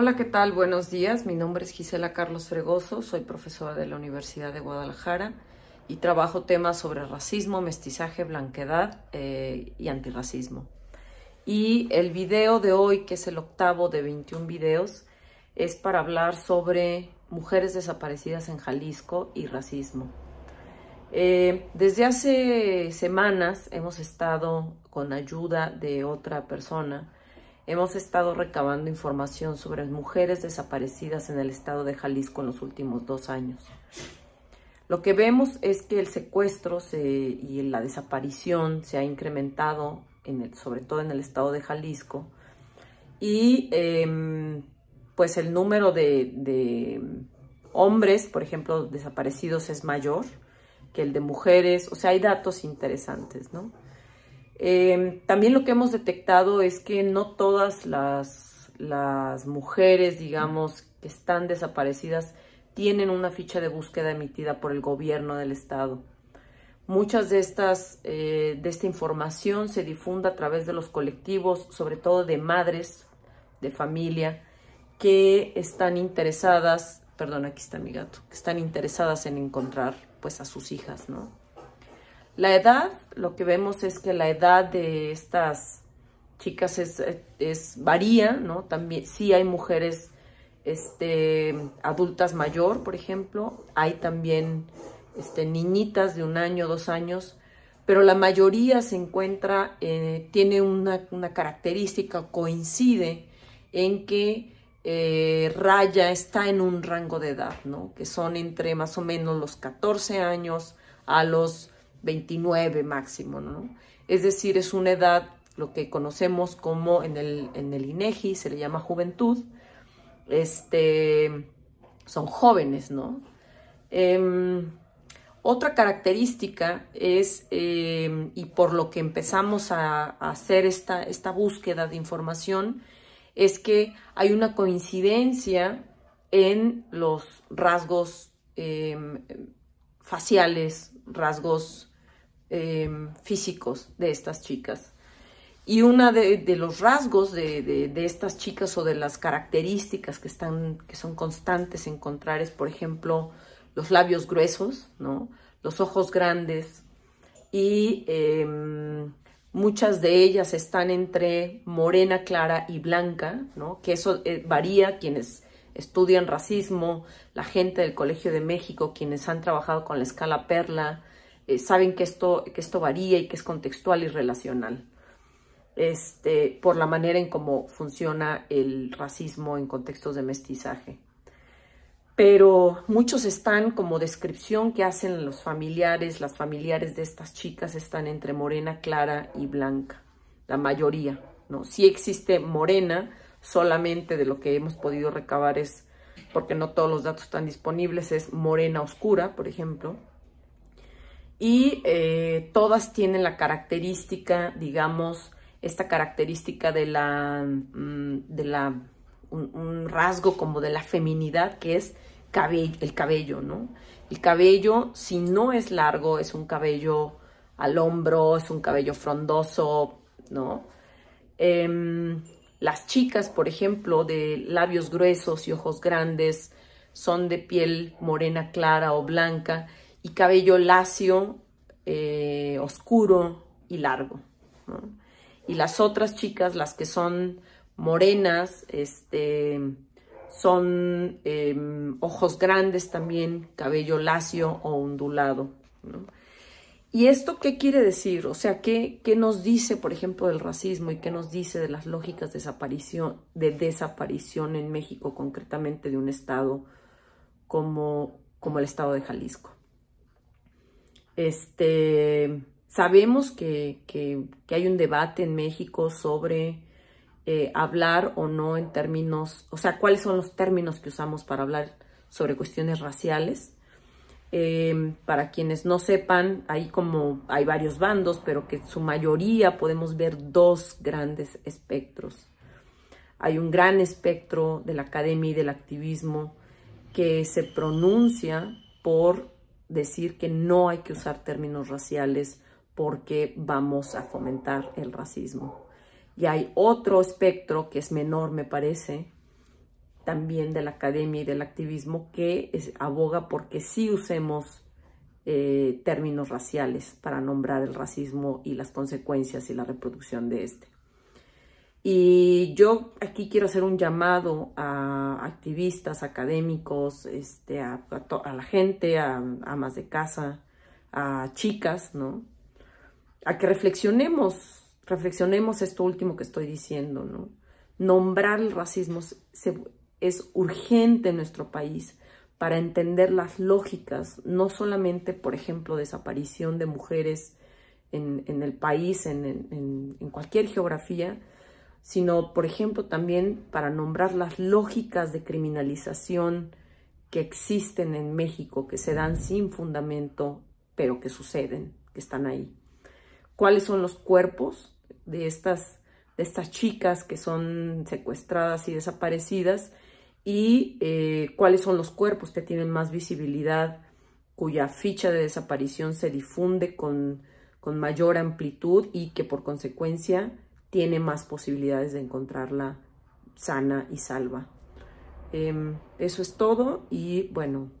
Hola, ¿qué tal? Buenos días. Mi nombre es Gisela Carlos Fregoso, soy profesora de la Universidad de Guadalajara y trabajo temas sobre racismo, mestizaje, blanquedad eh, y antirracismo. Y el video de hoy, que es el octavo de 21 videos, es para hablar sobre mujeres desaparecidas en Jalisco y racismo. Eh, desde hace semanas hemos estado con ayuda de otra persona Hemos estado recabando información sobre mujeres desaparecidas en el estado de Jalisco en los últimos dos años. Lo que vemos es que el secuestro y la desaparición se ha incrementado, sobre todo en el estado de Jalisco, y em, pues el número de, de, hombres, por ejemplo, desaparecidos es mayor que el de mujeres, o sea, hay datos interesantes, ¿no? Em, también lo que hemos detectado es que no todas las, mujeres, digamos, que están desaparecidas tienen una ficha de búsqueda emitida por el gobierno del estado. Muchas de estas, eh, de esta información se difunda a través de los colectivos, sobre todo de madres, de familia, que están interesadas, perdón, aquí está mi gato, que están interesadas en encontrar pues a sus hijas, ¿no? La edad, lo que vemos es que la edad de estas chicas es, varía, ¿no? También sí hay mujeres este, adultas mayor, por ejemplo, hay también este, niñitas de un año, dos años, pero la mayoría se encuentra, eh, tiene una, característica, coincide en que eh, Raya está en un rango de edad, ¿no? Que son entre más o menos los 14 años a los 29 máximo, ¿no? Es decir, es una edad, lo que conocemos como en el, en el INEGI se le llama juventud, este, son jóvenes, ¿no? Em, otra característica es, em, y por lo que empezamos a, hacer esta, esta, búsqueda de información, es que hay una coincidencia en los rasgos em, faciales, rasgos Em, físicos de estas chicas. Y uno de, los rasgos de, estas chicas o de las características que, están, que son constantes encontrar es, por ejemplo, los labios gruesos, ¿no? los ojos grandes y em, muchas de ellas están entre morena clara y blanca, que eso eh, varía quienes estudian racismo, la gente del Colegio de México, quienes han trabajado con la escala perla, eh, saben que esto, que esto varía y que es contextual y relacional. Este, por la manera en cómo funciona el racismo en contextos de mestizaje. Pero muchos están como descripción que hacen los familiares, las familiares de estas chicas están entre morena, clara y blanca, la mayoría. ¿no? si existe morena, solamente de lo que hemos podido recabar es, porque no todos los datos están disponibles, es morena oscura, por ejemplo, y eh, todas tienen la característica, digamos, esta característica de la, mm, de la un, rasgo como de la feminidad que es el cabello, ¿no? El cabello, si no es largo, es un cabello al hombro, es un cabello frondoso, ¿no? Em, las chicas, por ejemplo, de labios gruesos y ojos grandes, son de piel morena clara o blanca y cabello lacio, eh, oscuro y largo. Y las otras chicas, las que son morenas, este, son em, ojos grandes también, cabello lacio o ondulado. ¿Y esto qué quiere decir? O sea, ¿qué, nos dice, por ejemplo, del racismo y qué nos dice de las lógicas de desaparición, de desaparición en México, concretamente de un estado como, como el estado de Jalisco? Este, sabemos que, hay un debate en México sobre eh, hablar o no en términos, o sea, cuáles son los términos que usamos para hablar sobre cuestiones raciales. Em, para quienes no sepan, hay como hay varios bandos, pero que su mayoría podemos ver dos grandes espectros. Hay un gran espectro de la academia y del activismo que se pronuncia por decir que no hay que usar términos raciales porque vamos a fomentar el racismo. Y hay otro espectro que es menor, me parece, también de la academia y del activismo, que aboga porque sí usemos eh, términos raciales para nombrar el racismo y las consecuencias y la reproducción de este. Y yo aquí quiero hacer un llamado a activistas, académicos, este, a, la gente, a, amas de casa, a chicas, ¿no? A que reflexionemos, reflexionemos esto último que estoy diciendo, ¿no? Nombrar el racismo es urgente en nuestro país para entender las lógicas, no solamente, por ejemplo, desaparición de mujeres en, el país, en cualquier geografía, sino, por ejemplo, también para nombrar las lógicas de criminalización que existen en México, que se dan sin fundamento, pero que suceden, que están ahí. ¿Cuáles son los cuerpos de estas, de estas chicas que son secuestradas y desaparecidas? ¿Y eh, cuáles son los cuerpos que tienen más visibilidad, cuya ficha de desaparición se difunde con mayor amplitud y que por consecuencia tiene más posibilidades de encontrarla sana y salva. Em, eso es todo y bueno,